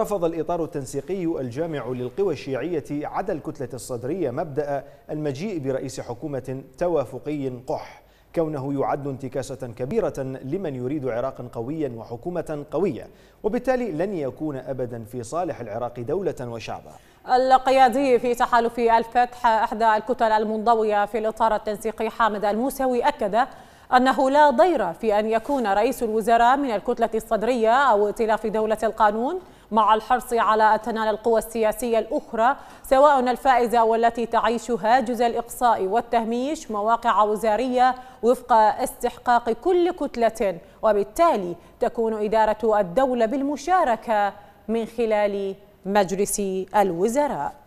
رفض الإطار التنسيقي الجامع للقوى الشيعية عدا الكتلة الصدرية مبدأ المجيء برئيس حكومة توافقي قح كونه يعد انتكاسة كبيرة لمن يريد عراقا قويا وحكومة قوية وبالتالي لن يكون أبدا في صالح العراق دولة وشعبا القيادي في تحالف الفتح إحدى الكتل المنضوية في الإطار التنسيقي حامد الموسوي أكد أنه لا ضير في أن يكون رئيس الوزراء من الكتلة الصدرية أو ائتلاف دولة القانون مع الحرص على أن تنال القوى السياسية الأخرى سواء الفائزة والتي تعيش هاجس الإقصاء والتهميش مواقع وزارية وفق استحقاق كل كتلة وبالتالي تكون إدارة الدولة بالمشاركة من خلال مجلس الوزراء